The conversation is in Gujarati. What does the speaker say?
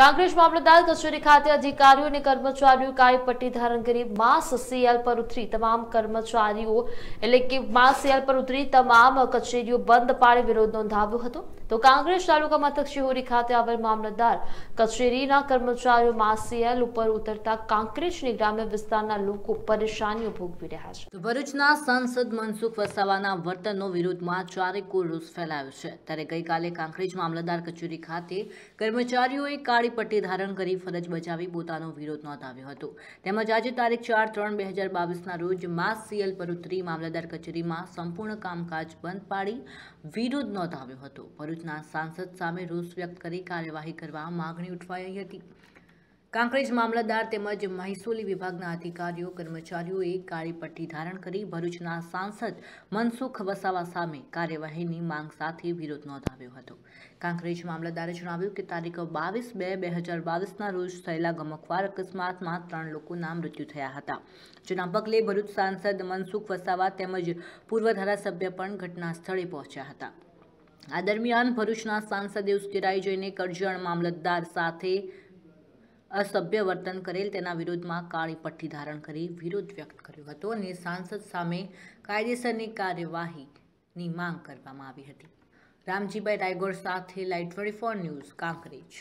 કાંગ્રેસ મામલતદાર કચેરી ખાતે અધિકારીઓ અને કર્મચારીઓ કાળી પટ્ટી ધારણ કરી માસ સીએલ પર ઉતરી તમામ કર્મચારીઓ એટલે કે માસ સીએલ પર ઉતરી તમામ કચેરીઓ બંધ પાડી વિરોધ નોંધાવ્યો હતો તો કાંગ્રેસ તાલુકા મથક શિહોરી ખાતે આવેલ મામલતદાર કચેરીના કર્મચારીઓ માસીએલ ઉપર ઉતરતા કાંકરેજની ગ્રામ્ય વિસ્તારના લોકો પરેશાનીઓ ભોગવી રહ્યા છે ભરૂચના સાંસદ મનસુખ વસાવાના વર્તનનો વિરોધમાં ચારે કોર રોષ ફેલાયો છે ત્યારે ગઈકાલે કાંકરેજ મામલતદાર કચેરી ખાતે કર્મચારીઓએ કાળી કાળી પટ્ટી ધારણ કરી ફરજ બજાવી પોતાનો વિરોધ નોંધાવ્યો હતો તેમજ આજે તારીખ ચાર ત્રણ બે હજાર બાવીસના રોજ માસ સીએલ ભરૂત્રી મામલતદાર કચેરીમાં સંપૂર્ણ કામકાજ બંધ પાડી વિરોધ નોંધાવ્યો હતો ભરૂચના સાંસદ સામે રોષ વ્યક્ત કરી કાર્યવાહી કરવા માગણી ઉઠવાઈ હતી કાંકરેજ મામલતદાર તેમજ મહેસૂલી વિભાગના અધિકારીઓ કર્મચારીઓએ કાળી પટ્ટી ધારણ કરી ભરૂચના સાંસદ મનસુખ વસાવા સામે કાર્યવાહીની માંગ સાથે વિરોધ નોંધાવ્યો હતો કાંકરેજ મામલતદારે જણાવ્યું કે તારીખ બાવીસ બે બે હજાર બાવીસના રોજ થયેલા ગમખવાર અકસ્માતમાં ત્રણ લોકોના મૃત્યુ થયા હતા જેના પગલે ભરૂચ સાંસદ મનસુખ વસાવા તેમજ પૂર્વ ધારાસભ્ય પણ ઘટના સ્થળે પહોંચ્યા હતા આ દરમિયાન ભરૂચના સાંસદે ઉશ્કેરાઈ જઈને કરજણ મામલતદાર સાથે અસભ્ય વર્તન કરેલ તેના વિરોધમાં કાળી પટ્ટી ધારણ કરી વિરોધ વ્યક્ત કર્યો હતો અને સાંસદ સામે કાયદેસરની કાર્યવાહીની માંગ કરવામાં આવી હતી રામજીભાઈ રાયગોર સાથે live twenty four news Kankrej